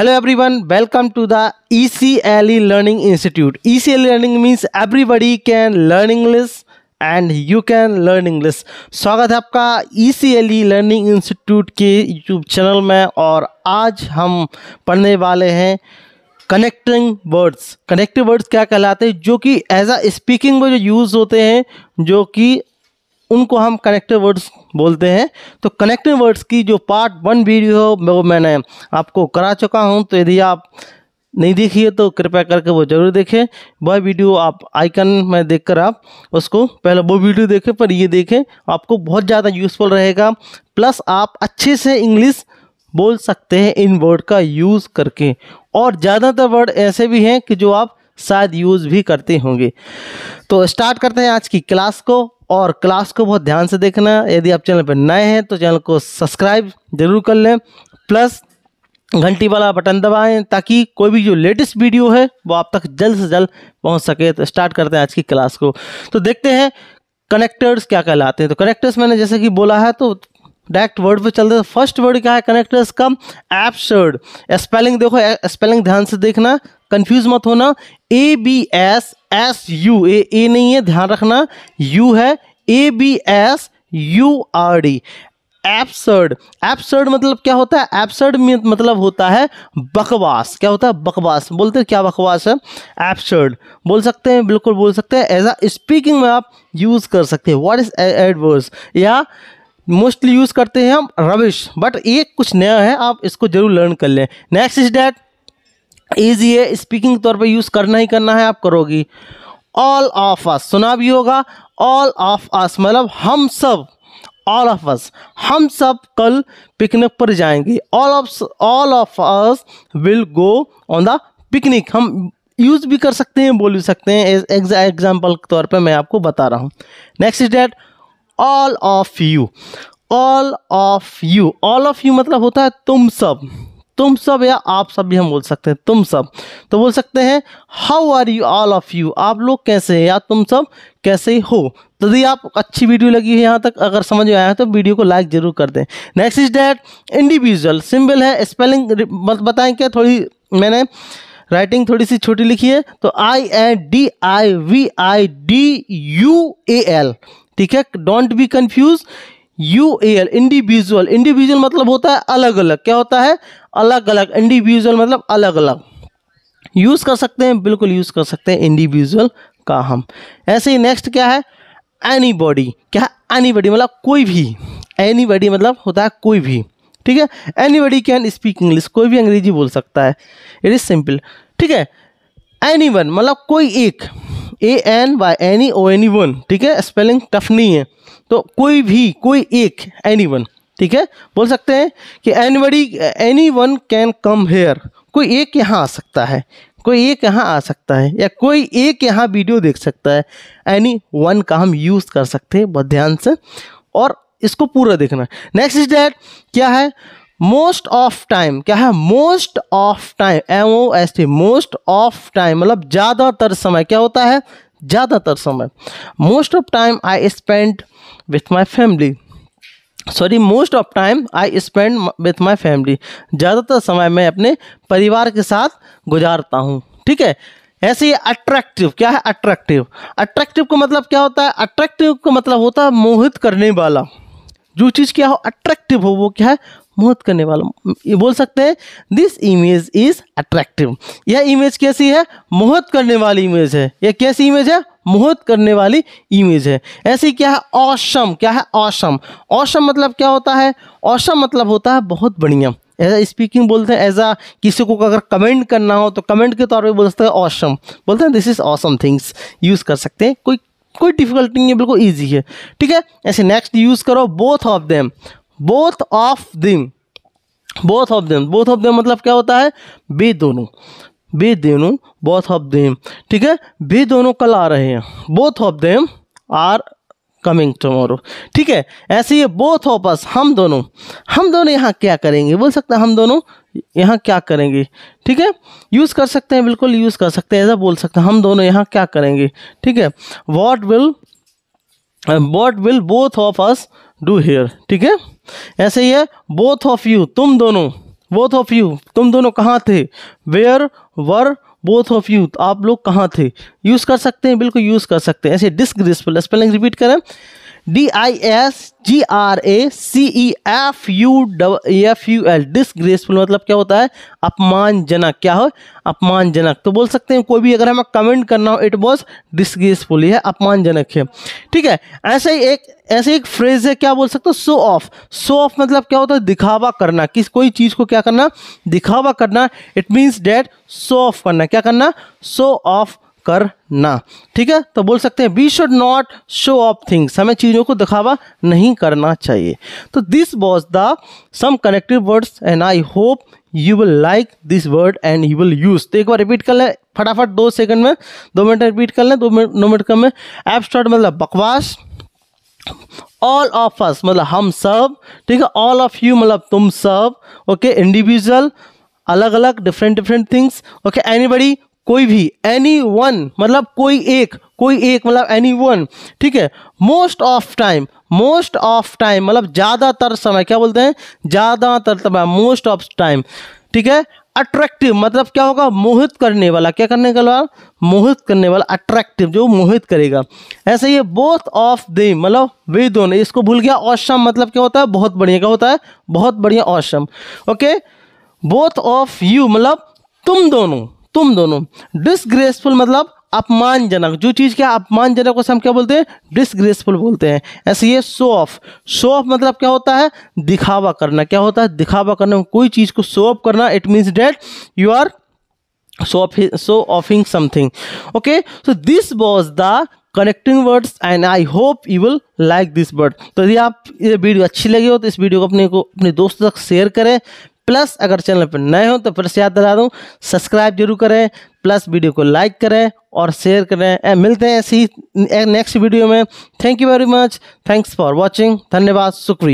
E C L E learning institute E C L learning means everybody can learn English and you can learn English स्वागत है आपका E C L E learning institute के YouTube channel में और आज हम पढ़ने वाले हैं कनेक्टिंग वर्ड्स कनेक्टिव वर्ड्स क्या कहलाते हैं जो कि एज आ स्पीकिंग में जो यूज़ होते हैं जो कि उनको हम कनेक्टिव वर्ड्स बोलते हैं तो कनेक्टिंग वर्ड्स की जो पार्ट वन वीडियो वो मैंने आपको करा चुका हूं तो यदि आप नहीं देखी है तो कृपया करके वो जरूर देखें वह वीडियो आप आइकन में देखकर आप उसको पहले वो वीडियो देखें पर ये देखें आपको बहुत ज़्यादा यूज़फुल रहेगा प्लस आप अच्छे से इंग्लिश बोल सकते हैं इन वर्ड का यूज़ करके और ज़्यादातर वर्ड ऐसे भी हैं कि जो आप शायद यूज़ भी करते होंगे तो स्टार्ट करते हैं आज की क्लास को और क्लास को बहुत ध्यान से देखना यदि आप चैनल पर नए हैं तो चैनल को सब्सक्राइब जरूर कर लें प्लस घंटी वाला बटन दबाएं ताकि कोई भी जो लेटेस्ट वीडियो है वो आप तक जल्द से जल्द पहुंच सके तो स्टार्ट करते हैं आज की क्लास को तो देखते हैं कनेक्टर्स क्या कहलाते हैं तो कनेक्टर्स मैंने जैसे कि बोला है तो डायरेक्ट वर्ड पे चलते हैं फर्स्ट वर्ड क्या है कनेक्टर्स का एप्सर्ड स्पेलिंग देखो स्पेलिंग ध्यान से देखना कन्फ्यूज मत होना A B S S U A A नहीं है ध्यान रखना यू है A B S U R D absurd absurd मतलब क्या होता है एप्सर्ड मतलब होता है बकवास क्या होता है बकवास बोलते हैं क्या बकवास है एप्सर्ड बोल सकते हैं बिल्कुल बोल सकते हैं एज आ स्पीकिंग में आप यूज़ कर सकते हैं व्हाट इज एडवर्स या मोस्टली यूज़ करते हैं हम रविश बट ये कुछ नया है आप इसको जरूर लर्न कर लें नेक्स्ट इज डैट इज ये स्पीकिंग तौर पे यूज़ करना ही करना है आप करोगी ऑल ऑफ अस सुना भी होगा ऑल ऑफ अस मतलब हम सब ऑल ऑफ अस हम सब कल पिकनिक पर जाएंगे all of all of us will go on the picnic हम यूज़ भी कर सकते हैं बोल भी सकते हैं एग्जाम्पल के तौर पे मैं आपको बता रहा हूँ next is that all of you all of you all of you मतलब होता है तुम सब तुम सब या आप सब भी हम बोल सकते हैं तुम सब तो बोल सकते हैं how are you all of you आप लोग कैसे हैं या तुम सब कैसे हो तो यदि आप अच्छी वीडियो लगी है यहाँ तक अगर समझ में आया तो वीडियो को लाइक जरूर कर दें next is that individual symbol है स्पेलिंग बताएं क्या थोड़ी मैंने राइटिंग थोड़ी सी छोटी लिखी है तो I N D I V I D U A L ठीक है don't be confuse U L individual individual मतलब होता है अलग अलग क्या होता है अलग अलग इंडिविजुअल मतलब अलग अलग यूज़ कर सकते हैं बिल्कुल यूज़ कर सकते हैं इंडिविजुअल का हम ऐसे ही नेक्स्ट क्या है एनी बॉडी क्या है एनी बॉडी मतलब कोई भी एनी बॉडी मतलब होता है कोई भी ठीक है anybody can speak English कोई भी अंग्रेजी बोल सकता है इट इज़ सिंपल ठीक है एनी वन मतलब कोई एक A N Y any O anyone ठीक है स्पेलिंग टफ नहीं है तो कोई भी कोई एक एनी वन ठीक है बोल सकते हैं कि anybody anyone can come here कोई एक यहाँ आ सकता है कोई एक यहाँ आ सकता है या कोई एक यहाँ वीडियो देख सकता है एनी वन का हम यूज़ कर सकते हैं बहुत ध्यान से और इसको पूरा देखना नेक्स्ट इज डैट क्या है मोस्ट ऑफ टाइम क्या है most of time M O S T most of time मतलब ज़्यादातर समय क्या होता है ज़्यादातर समय most of time I spend with my family sorry most of time I spend with my family ज़्यादातर समय मैं अपने परिवार के साथ गुजारता हूँ ठीक है ऐसे ही अट्रैक्टिव क्या है अट्रैक्टिव अट्रैक्टिव का मतलब क्या होता है अट्रैक्टिव का मतलब होता है मोहित करने वाला जो चीज़ क्या हो अट्रैक्टिव हो वो क्या है मोहित करने वाला ये बोल सकते हैं दिस इमेज इज अट्रैक्टिव यह इमेज कैसी है मोहित करने वाली इमेज है यह कैसी इमेज है मोहित करने वाली इमेज है ऐसी क्या है औसम क्या है औसम औसम मतलब क्या होता है औसम मतलब होता है बहुत बढ़िया एज आ स्पीकिंग बोलते हैं एज आ किसी को अगर कमेंट करना हो तो कमेंट के तौर पे बोल सकते हैं ऑसम बोलते हैं this is awesome things use कर सकते हैं कोई कोई डिफिकल्टी नहीं है बिल्कुल ईजी है ठीक है ऐसे नेक्स्ट यूज़ करो both of them both of them both of them both of them मतलब क्या होता है बी दोनों बी दोनों बोथ ऑफ देम ठीक है बी दोनों कल आ रहे हैं both of them are coming tomorrow ठीक है ऐसे ये बोथ ऑफ अस हम दोनों हम दोनों यहाँ क्या करेंगे बोल सकते हैं हम दोनों यहाँ क्या करेंगे ठीक है यूज़ कर सकते हैं बिल्कुल यूज़ कर सकते हैं ऐसा बोल सकते हैं हम दोनों यहाँ क्या करेंगे ठीक है what will what will both of us do here ठीक है ऐसे ही है बोथ ऑफ यू तुम दोनों बोथ ऑफ यू तुम दोनों कहाँ थे where were both of you आप लोग कहाँ थे यूज़ कर सकते हैं बिल्कुल यूज़ कर सकते हैं ऐसे डिस्ग्रेसफुल स्पेलिंग रिपीट करें D I S G R A C E F U F U L disgraceful मतलब क्या होता है अपमानजनक क्या हो अपमानजनक तो बोल सकते हैं कोई भी अगर हमें कमेंट करना हो इट वॉज डिसग्रेसफुल है अपमानजनक है ठीक है ऐसे ही एक ऐसे एक फ्रेज है क्या बोल सकते हो शो ऑफ शो ऑफ मतलब क्या होता है दिखावा करना किस कोई चीज़ को क्या करना दिखावा करना it means that show off करना क्या करना शो ऑफ करना ठीक है तो बोल सकते हैं we should not show off things हमें चीज़ों को दिखावा नहीं करना चाहिए तो this was the some connective words and I hope you will like this word and you will use तो एक बार रिपीट कर लें फटाफट दो सेकंड में दो मिनट रिपीट कर लें दो मिनट नौ मिनट कम में एब्स्ट्रैक्ट मतलब बकवास ऑल ऑफ अस मतलब हम सब ठीक है ऑल ऑफ यू मतलब तुम सब ओके इंडिविजुअल अलग अलग different different things okay anybody कोई भी एनी वन मतलब कोई एक कोई एक मतलब एनी वन ठीक है most of time most of time मतलब ज़्यादातर समय क्या बोलते हैं ज़्यादातर समय मोस्ट ऑफ टाइम ठीक है अट्रैक्टिव मतलब क्या होगा मोहित करने वाला क्या करने वाला मोहित करने वाला अट्रैक्टिव जो मोहित करेगा ऐसे ये बोथ ऑफ दे मतलब वे दोनों इसको भूल गया औसम मतलब क्या होता है बहुत बढ़िया क्या होता है बहुत बढ़िया awesome okay both of you मतलब तुम दोनों तुम दोनों डिसग्रेसफुल मतलब अपमानजनक जो चीज़ क्या अपमानजनक उसे हम क्या बोलते हैं डिसग्रेसफुल बोलते हैं ऐसे ये शो ऑफ शो ऑफ मतलब क्या होता है दिखावा करना क्या होता है दिखावा करना कोई चीज़ को शो ऑफ करना it means that you are show off show offing something okay so this was the connecting words and I hope you will like this word तो यदि आप ये वीडियो अच्छी लगी हो तो इस वीडियो को अपने को अपने दोस्तों तक शेयर करें प्लस अगर चैनल पर नए हो तो फिर से याद दिला दूँ सब्सक्राइब जरूर करें प्लस वीडियो को लाइक करें और शेयर करें ए, मिलते हैं ऐसी नेक्स्ट वीडियो में thank you very much thanks for watching धन्यवाद शुक्रिया